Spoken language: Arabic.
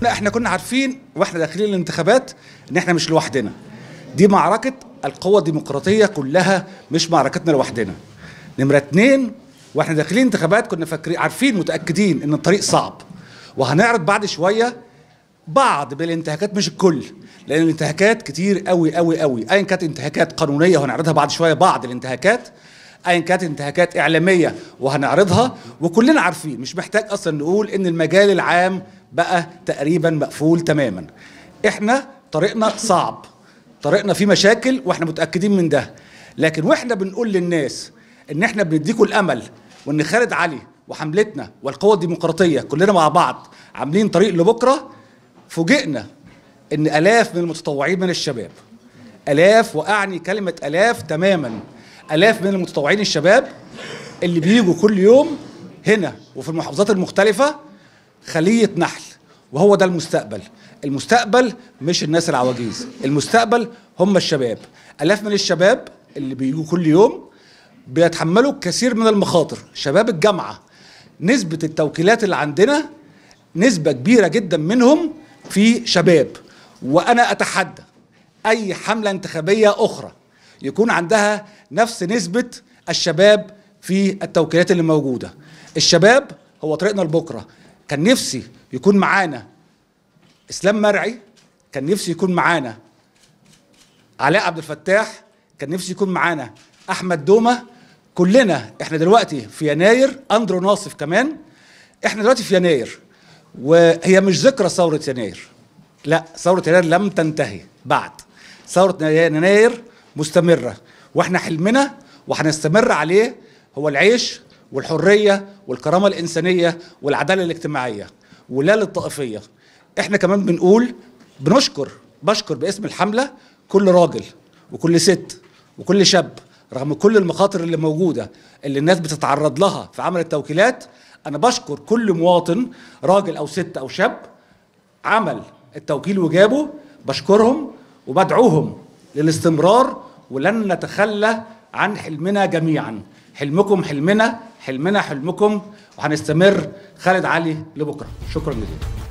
لا احنا كنا عارفين واحنا داخلين الانتخابات ان احنا مش لوحدنا دي معركه القوى الديمقراطيه كلها مش معركتنا لوحدنا نمره اتنين واحنا داخلين انتخابات كنا فاكرين عارفين متاكدين ان الطريق صعب وهنعرض بعد شويه بعض بالانتهاكات مش الكل لان الانتهاكات كتير قوي قوي قوي ايا كانت انتهاكات قانونيه وهنعرضها بعد شويه بعض الانتهاكات ايا كانت انتهاكات اعلاميه وهنعرضها وكلنا عارفين مش محتاج اصلا نقول ان المجال العام بقى تقريبا مقفول تماما احنا طريقنا صعب طريقنا فيه مشاكل واحنا متاكدين من ده لكن واحنا بنقول للناس ان احنا بنديكم الامل وان خالد علي وحملتنا والقوى الديمقراطيه كلنا مع بعض عاملين طريق لبكره فوجئنا ان الاف من المتطوعين من الشباب الاف واعني كلمه الاف تماما الاف من المتطوعين الشباب اللي بيجوا كل يوم هنا وفي المحافظات المختلفه خليه نحل وهو ده المستقبل المستقبل مش الناس العواجيز المستقبل هم الشباب الاف من الشباب اللي بيجوا كل يوم بيتحملوا كثير من المخاطر شباب الجامعه نسبه التوكيلات اللي عندنا نسبه كبيره جدا منهم في شباب وانا اتحدى اي حمله انتخابيه اخرى يكون عندها نفس نسبه الشباب في التوكيلات اللي موجوده الشباب هو طريقنا لبكره كان نفسي يكون معانا اسلام مرعي كان نفسي يكون معانا علاء عبد الفتاح كان نفسي يكون معانا احمد دومه كلنا احنا دلوقتي في يناير اندرو ناصف كمان احنا دلوقتي في يناير وهي مش ذكرى ثوره يناير لا ثوره يناير لم تنتهي بعد ثوره يناير مستمره واحنا حلمنا وهنستمر عليه هو العيش والحريه والكرامه الانسانيه والعداله الاجتماعيه ولا للطائفيه احنا كمان بنقول بنشكر بشكر باسم الحمله كل راجل وكل ست وكل شاب رغم كل المخاطر اللي موجوده اللي الناس بتتعرض لها في عمل التوكيلات انا بشكر كل مواطن راجل او ست او شاب عمل التوكيل وجابه بشكرهم وبدعوهم للاستمرار ولن نتخلى عن حلمنا جميعا حلمكم حلمنا حلمنا حلمكم وهنستمر خالد علي لبكره شكرا جزيلا